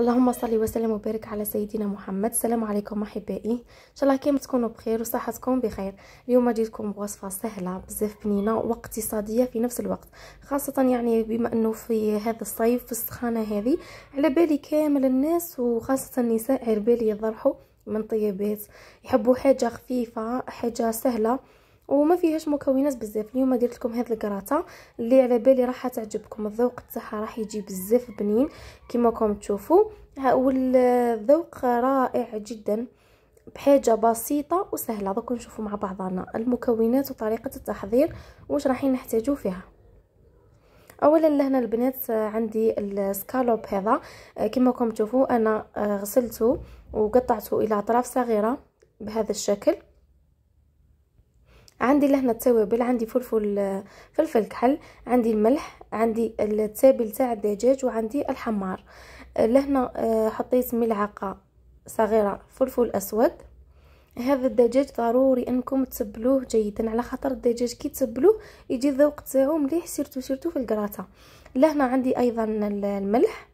اللهم صل وسلم وبارك على سيدنا محمد السلام عليكم احبائي ان شاء الله كامل تكونوا بخير وصحتكم بخير اليوم جيتكم بوصفه سهله بزاف بنينه واقتصاديه في نفس الوقت خاصه يعني بما انه في هذا الصيف في السخانه هذه على بالي كامل الناس وخاصه النساء على بالي يضرحوا من طيبات يحبوا حاجه خفيفه حاجه سهله وما فيهاش مكونات بزاف اليوم درت لكم هذه الكراتا اللي على بالي راح تعجبكم الذوق تاعها راح يجي بزاف بنين كما راكم تشوفوا والذوق رائع جدا بحاجه بسيطه وسهله دوك نشوفوا مع بعضنا المكونات وطريقه التحضير واش راح نحتاجو فيها اولا لهنا البنات عندي السكالوب هذا كما راكم تشوفوا انا آه، غسلته وقطعته الى اطراف صغيره بهذا الشكل عندي لهنا التوابل عندي فلفل فلفل كحل عندي الملح عندي التابل تاع الدجاج وعندي الحمار لهنا آه، حطيت ملعقه صغيره فلفل اسود هذا الدجاج ضروري انكم تسبلوه جيدا على خاطر الدجاج كي تسبلوه يجي الذوق تاعو مليح سيرتو سيرتو في الكراطه لهنا عندي ايضا الملح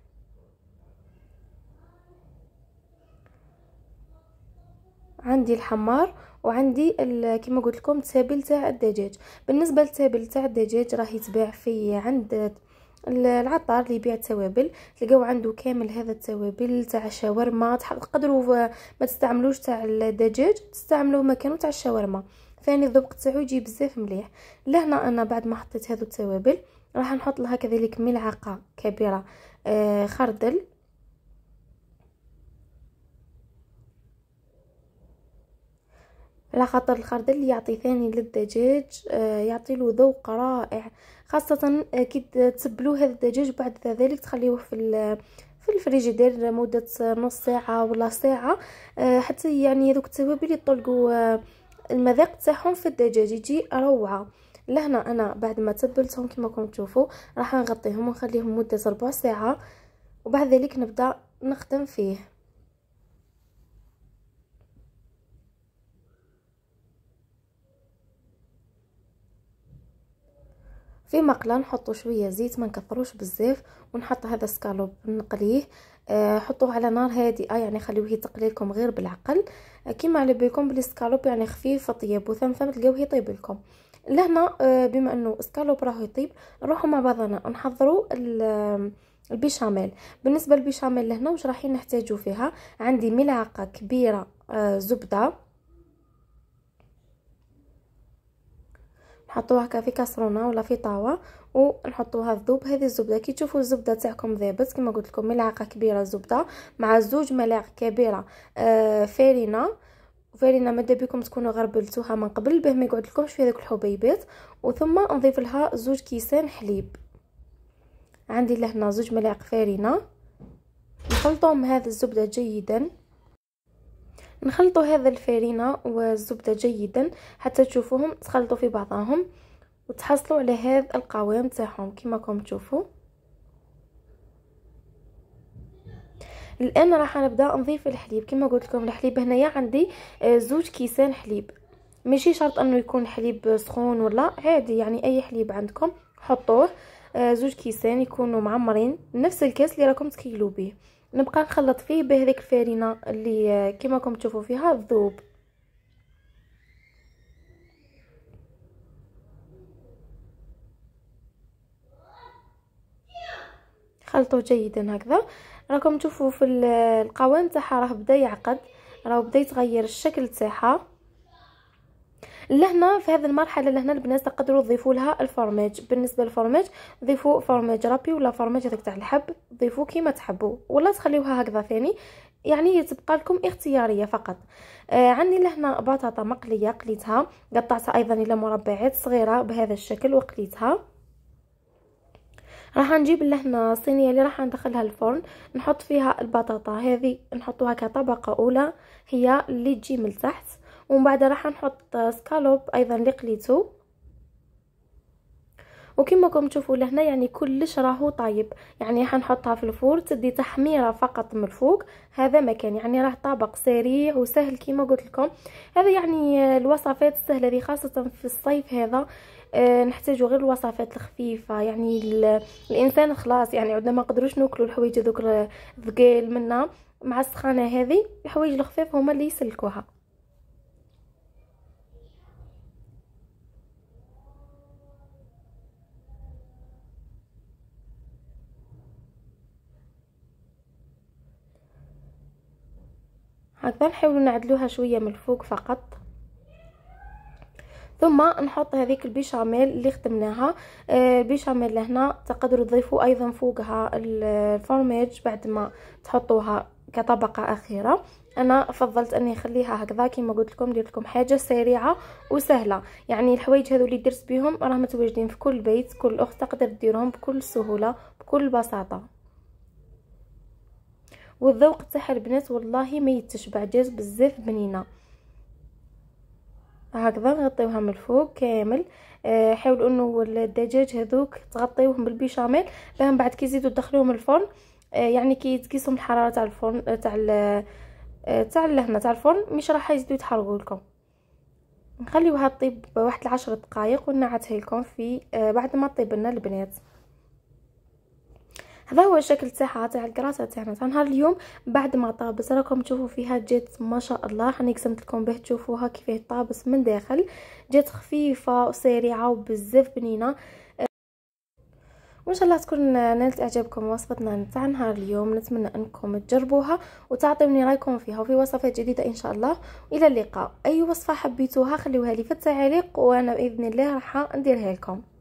عندي الحمار وعندي كما قلت لكم التابل تاع الدجاج بالنسبه للتابل تاع الدجاج راه يتباع في عند العطار اللي يبيع التوابل تلقاو عنده كامل هذا التوابل تاع الشاورما تقدروا ما تستعملوش تاع الدجاج تستعملوه مكانو تاع الشاورما ثاني الذوق تاعو يجي بزاف مليح لهنا انا بعد ما حطيت هذو التوابل راح نحط لها كذلك ملعقه كبيره آه، خردل على خاطر الخردل يعطي ثاني للدجاج آه، يعطي له ذوق رائع خاصة آه، كي تسبلوه هذا الدجاج بعد ذلك تخليوه في في الفريجيدير مدة نص ساعة ولا ساعة آه، حتى يعني ذوك التوابل يطلقوا المذاق تاعهم في الدجاج يجي روعة لهنا انا بعد ما تبلتهم كما راكم تشوفوا راح نغطيهم ونخليهم مده ربع ساعه وبعد ذلك نبدا نخدم فيه في مقله نحطو شويه زيت ما نكثروش بزاف ونحط هذا السكالوب نقليه آه، حطوه على نار هادئه يعني خليوه يتقلي لكم غير بالعقل آه، كيما على بالكم بلي السكالوب يعني خفيف طيب وثم ثم تلقاوه يطيب لكم لهنا آه، بما انه السكالوب راهو يطيب نروحو مع بعضنا نحضروا البيشاميل بالنسبه للبيشاميل لهنا واش رايحين نحتاجو فيها عندي ملعقه كبيره زبده نحطوها هكا في كاسرونه ولا في طاوه ونحطوها الذوب هذه الزبده كي تشوفوا الزبده تاعكم ذابت كما قلت لكم ملعقه كبيره زبده مع زوج ملاعق كبيره آه، فارينه فارينه مادا بكم تكونوا غربلتوها من قبل باه ما يقعد لكمش في هذوك الحبيبات وثم نضيف لها زوج كيسان حليب عندي لهنا زوج ملاعق فارينه نخلطهم هذه الزبده جيدا نخلطوا هذا الفارينة والزبدة جيدا حتى تشوفوهم تخلطوا في بعضهم وتحصلوا على هذا القوام تاعهم كما كم تشوفوا الان راح نبدا نضيف الحليب كما قلت لكم الحليب هنايا عندي آه، زوج كيسان حليب ماشي شرط انه يكون حليب سخون ولا عادي يعني اي حليب عندكم حطوه آه، زوج كيسان يكونوا معمرين نفس الكاس اللي راكم تكيلو به نبقى نخلط فيه بهذيك الفارينه اللي آه، كما راكم تشوفوا فيها الذوب خلطوا جيدا هكذا راكم تشوفوا في القوام تاعها راه بدا يعقد راه بدا يتغير الشكل تاعها لهنا في هذه المرحله لهنا البنات تقدروا تضيفوا لها الفرماج بالنسبه للفرماج ضيفوا فرماج ربي ولا فرماج هذاك تاع الحب ضيفوه كيما تحبوا ولا تخليوها هكذا ثاني يعني تبقى لكم اختياريه فقط آه عندي لهنا بطاطا مقليه قليتها قطعتها ايضا الى مربعات صغيره بهذا الشكل وقليتها راح نجيب لهنا الصينيه اللي راح ندخلها الفرن نحط فيها البطاطا هذه نحطوها كطبقه اولى هي اللي تجي من تحت ومن بعد راح نحط سكالوب ايضا اللي قليته وكما راكم تشوفوا لهنا يعني كلش راهو طايب يعني حنحطها في الفور تدي تحميره فقط من الفوق هذا مكان يعني راه طبق سريع وسهل كما قلت لكم هذا يعني الوصفات السهله دي خاصه في الصيف هذا أه نحتاجو غير الوصفات الخفيفه يعني الانسان خلاص يعني عندنا ما قدروش ناكلوا الحوايج ذوك الثقيل منا مع السخانه هذه الحوايج الخفيف هما اللي يسلكوها هكذا نحاولوا نعدلوها شويه من الفوق فقط ثم نحط هذيك البيشاميل اللي خدمناها آه، البيشاميل لهنا تقدروا تضيفوا ايضا فوقها الفرماج بعد ما تحطوها كطبقه اخيره انا فضلت اني نخليها هكذا كما قلت لكم ندير لكم حاجه سريعه وسهله يعني الحوايج هذو اللي درت بهم راه متواجدين في كل بيت كل اخت تقدر ديرهم بكل سهوله بكل بساطه والذوق تاعها البنات والله ما يتشبع جات بزاف بنينه هكذا نغطيوها من الفوق كامل آه حاولوا انه الدجاج هذوك تغطيوهم بالبيشاميل باه من بعد يزيدوا تدخلوهم الفرن آه يعني كي تقيسهم الحراره تاع الفرن آه، تاع آه، تاع لهنا تاع الفرن مش راح يزيدوا يتحرقوا لكم نخليوها طيب واحد العشر دقائق ونعتها لكم في آه، بعد ما طيب لنا البنات هذا هو الشكل تاعها تاع الكراسه تاعنا تاع نهار اليوم بعد ما طابس راكم تشوفوا فيها جات ما شاء الله راني قسمت لكم باه تشوفوها كيفاه طابس من داخل جات خفيفه وسريعه وبزاف بنينه وان شاء الله تكون نالت اعجابكم وصفتنا تاع نهار اليوم نتمنى انكم تجربوها وتعطوني رايكم فيها وفي وصفات جديده ان شاء الله الى اللقاء اي وصفه حبيتوها خليوها لي في التعليق وانا باذن الله راح نديرها لكم